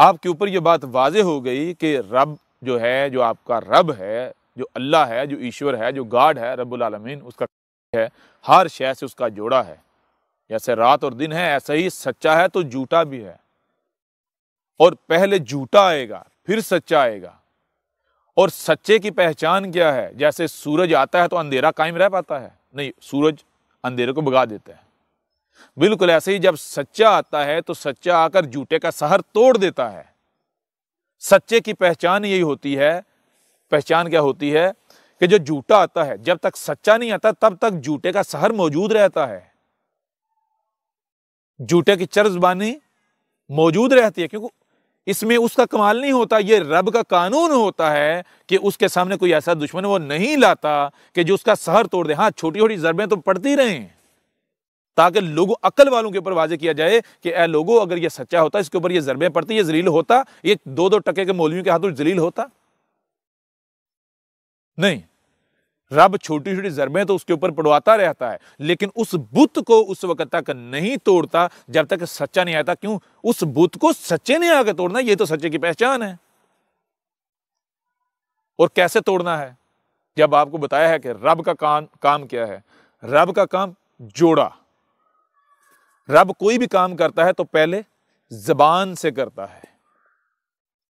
आपके ऊपर ये बात वाज हो गई कि रब जो है जो आपका रब है जो अल्लाह है जो ईश्वर है जो गाड है रबालमीन उसका है हर शय से उसका जोड़ा है जैसे रात और दिन है ऐसा ही सच्चा है तो झूठा भी है और पहले झूठा आएगा फिर सच्चा आएगा और सच्चे की पहचान क्या है जैसे सूरज आता है तो अंधेरा कायम रह पाता है नहीं सूरज अंधेरे को भगा देता है बिल्कुल ऐसे ही जब सच्चा आता है तो सच्चा आकर झूठे का सहर तोड़ देता है सच्चे की पहचान यही होती है पहचान क्या होती है कि जो झूठा आता है जब तक सच्चा नहीं आता तब तक झूठे का सहर मौजूद रहता है झूठे की चर्जबानी मौजूद रहती है क्योंकि इसमें उसका कमाल नहीं होता ये रब का कानून होता है कि उसके सामने कोई ऐसा दुश्मन वो नहीं लाता कि जो उसका सहर तोड़ दे हाँ छोटी छोटी जरबें तो पड़ती रहें ताकि लोगों अकल वालों के ऊपर वाजे किया जाए कि ए लोगों अगर ये सच्चा होता इसके ऊपर ये जरबे पड़ती ये जलील होता ये दो दो टके के मौलवियों के हाथों जलील होता नहीं रब छोटी छोटी जरबे तो उसके ऊपर पड़वाता रहता है लेकिन उस बुत को उस वक्त तक नहीं तोड़ता जब तक सच्चा नहीं आता क्यों उस बुत को सच्चे ने आगे तोड़ना ये तो सच्चे की पहचान है और कैसे तोड़ना है जब आपको बताया है कि रब का काम काम क्या है रब का काम जोड़ा रब कोई भी काम करता है तो पहले ज़बान से करता है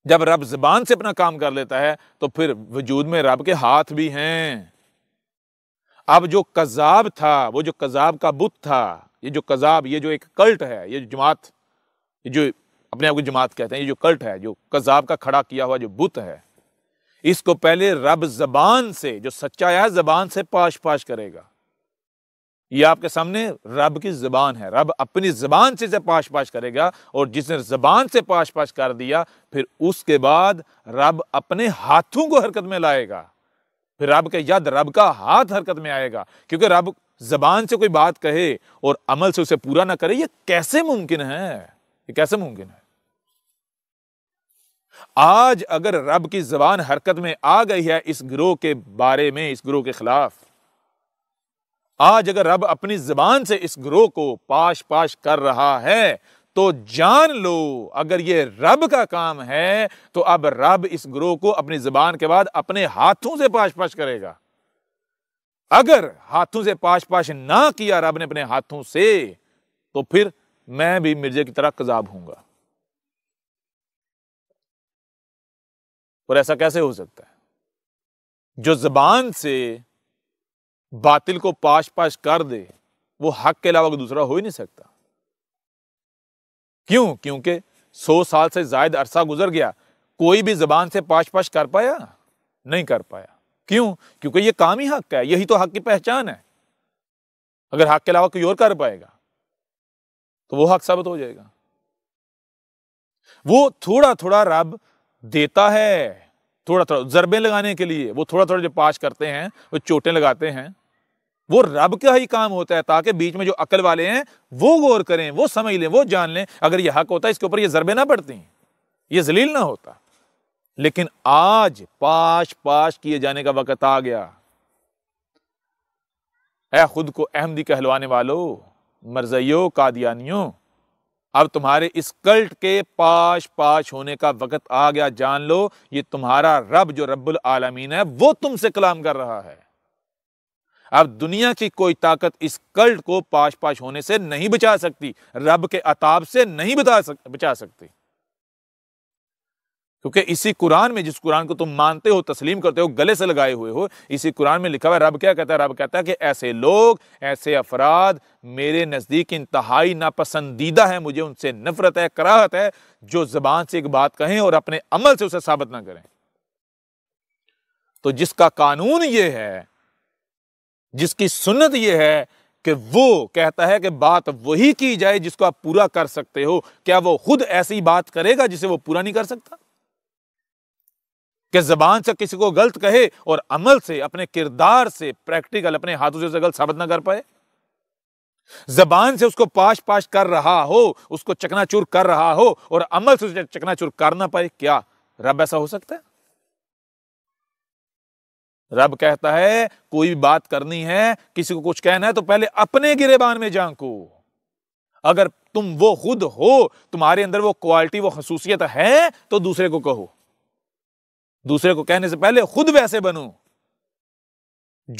जब रब ज़बान से अपना काम कर लेता है तो फिर वजूद में रब के हाथ भी हैं अब जो कज़ाब था वो जो कज़ाब का बुत था ये जो कज़ाब ये जो एक कल्ट है ये जो जमात ये जो अपने आप को जमात कहते हैं ये जो कल्ट है जो कज़ाब का खड़ा किया हुआ जो बुत है इसको पहले रब ज़बान से जो सच्चा है ज़बान से पाश पाश करेगा ये आपके सामने रब की ज़बान है रब अपनी ज़बान से जब पाश पाश करेगा और जिसने ज़बान से पाश पाश कर दिया फिर उसके बाद रब अपने हाथों को हरकत में लाएगा फिर रब के यद रब का हाथ हरकत में आएगा क्योंकि रब ज़बान से कोई बात कहे और अमल से उसे पूरा ना करे ये कैसे मुमकिन है ये कैसे मुमकिन है आज अगर रब की ज़बान हरकत में आ गई है इस गिरोह के बारे में इस गिरोह के ख़िलाफ़ आज अगर रब अपनी जबान से इस ग्रोह को पाश पाश कर रहा है तो जान लो अगर ये रब का काम है तो अब रब इस ग्रोह को अपनी जबान के बाद अपने हाथों से पाश पाश करेगा अगर हाथों से पाश पाश ना किया रब ने अपने हाथों से तो फिर मैं भी मिर्जे की तरह कजाब हूंगा और ऐसा कैसे हो सकता है जो जबान से बातिल को पाश पाश कर दे वो हक के अलावा कोई दूसरा हो ही नहीं सकता क्यों क्योंकि सौ साल से जायद अरसा गुजर गया कोई भी ज़बान से पाश पाश कर पाया नहीं कर पाया क्यों क्योंकि ये काम ही हक का है यही तो हक की पहचान है अगर हक के अलावा कोई और कर पाएगा तो वो हक साबित हो जाएगा वो थोड़ा थोड़ा रब देता है थोड़ा थोड़ा जरबे लगाने के लिए वो थोड़ा थोड़ा जो पास करते हैं वो चोटें लगाते हैं वो रब का ही काम होता है ताकि बीच में जो अकल वाले हैं वो गौर करें वो समझ लें वो जान लें अगर यह हक होता इसके ऊपर ये जरबे ना पड़ती ये जलील ना होता लेकिन आज पाश पाश किए जाने का वक़्त आ गया ए खुद को अहमदी कहलवाने वालों मर्जयो कादियानियों अब तुम्हारे इस कल्ट के पाश पाश होने का वक़्त आ गया जान लो ये तुम्हारा रब जो रब्बुल आलमीन है वो तुमसे कलाम कर रहा है अब दुनिया की कोई ताकत इस कल्ट को पाश पाश होने से नहीं बचा सकती रब के अताब से नहीं बता सक बचा सकती क्योंकि इसी कुरान में जिस कुरान को तुम मानते हो तस्लीम करते हो गले से लगाए हुए हो इसी कुरान में लिखा हुआ है रब क्या कहता है रब कहता है कि ऐसे लोग ऐसे अफराद मेरे नज़दीक इंतहाई नापसंदीदा है मुझे उनसे नफरत है कराहत है जो ज़बान से एक बात कहें और अपने अमल से उसे साबित ना करें तो जिसका कानून ये है जिसकी सुन्नत यह है कि वो कहता है कि बात वही की जाए जिसको आप पूरा कर सकते हो क्या वो खुद ऐसी बात करेगा जिसे वो पूरा नहीं कर सकता कि ज़बान से किसी को गलत कहे और अमल से अपने किरदार से प्रैक्टिकल अपने हाथों से गलत साबित ना कर पाए जबान से उसको पाश पाश कर रहा हो उसको चकनाचूर कर रहा हो और अमल से उसे चकनाचूर कर ना पाए क्या रब ऐसा हो सकता है रब कहता है कोई भी बात करनी है किसी को कुछ कहना है तो पहले अपने गिरेबान में झांको अगर तुम वो खुद हो तुम्हारे अंदर वो क्वालिटी वो खसूसियत है तो दूसरे को कहो दूसरे को कहने से पहले खुद वैसे बनो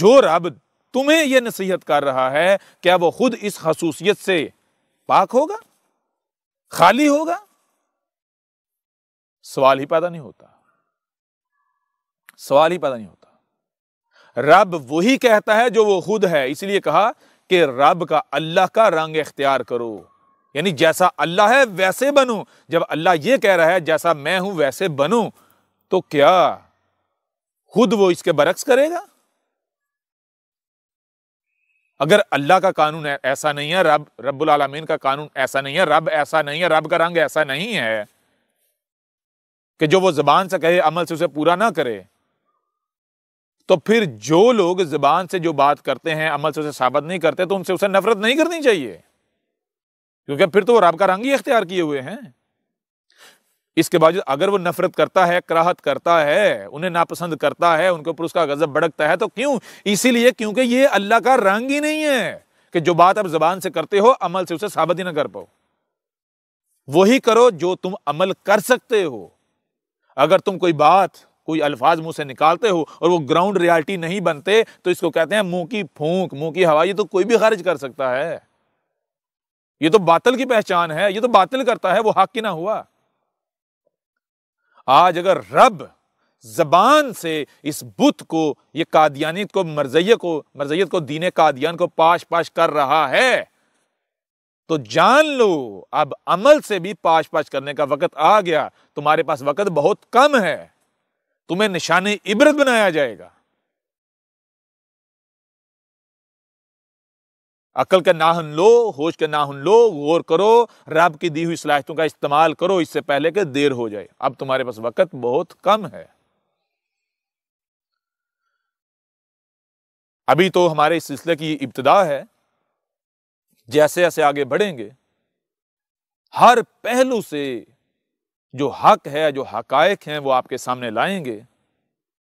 जो रब तुम्हें यह नसीहत कर रहा है क्या वो खुद इस खसूसियत से पाक होगा खाली होगा सवाल ही पैदा नहीं होता सवाल ही पैदा नहीं होता रब वही कहता है जो वो खुद है इसलिए कहा कि रब का अल्लाह का रंग इख्तियार करो यानी जैसा अल्लाह है वैसे बनो जब अल्लाह ये कह रहा है जैसा मैं हूं वैसे बनो तो क्या खुद वो इसके बरक्स करेगा अगर अल्लाह का कानून ऐसा नहीं है रब रबुल आलमीन का कानून ऐसा नहीं है रब ऐसा नहीं है रब का रंग ऐसा नहीं है कि जो वो ज़बान से कहे अमल से उसे पूरा ना करे तो फिर जो लोग ज़बान से जो बात करते हैं अमल से उसे साबित नहीं करते तो उनसे उसे नफरत नहीं करनी चाहिए क्योंकि फिर तो वो रब का रंग ही अख्तियार किए हुए हैं इसके बावजूद अगर वो नफरत करता है कराहत करता है उन्हें नापसंद करता है उनके ऊपर उसका गजब भड़कता है तो क्यों इसीलिए क्योंकि ये अल्लाह का रंग ही नहीं है कि जो बात आप जबान से करते हो अमल से उसे साबित ही ना कर पाओ वही करो जो तुम अमल कर सकते हो अगर तुम कोई बात कोई अल्फाज मुंह से निकालते हो और वो ग्राउंड रियलिटी नहीं बनते तो इसको कहते हैं मुंह की फूंक मुंह की हवा ये तो कोई भी खारिज कर सकता है ये तो बातिल की पहचान है ये तो बातिल करता है वो हक की ना हुआ आज अगर रब ज़बान से इस बुत को ये कादियानीत को मरजैय को मरजयत को दीने कादियान को पाश पाश कर रहा है तो जान लो अब अमल से भी पाश पाश करने का वक्त आ गया तुम्हारे पास वक्त बहुत कम है तुम्हें निशान इबरत बनाया जाएगा अकल का हन लो होश का हन लो गौर करो रब की दी हुई सलाहितों का इस्तेमाल करो इससे पहले कि देर हो जाए अब तुम्हारे पास वक्त बहुत कम है अभी तो हमारे इस सिलसिले की इब्तदा है जैसे जैसे आगे बढ़ेंगे हर पहलू से जो हक है जो हकायक हैं वो आपके सामने लाएंगे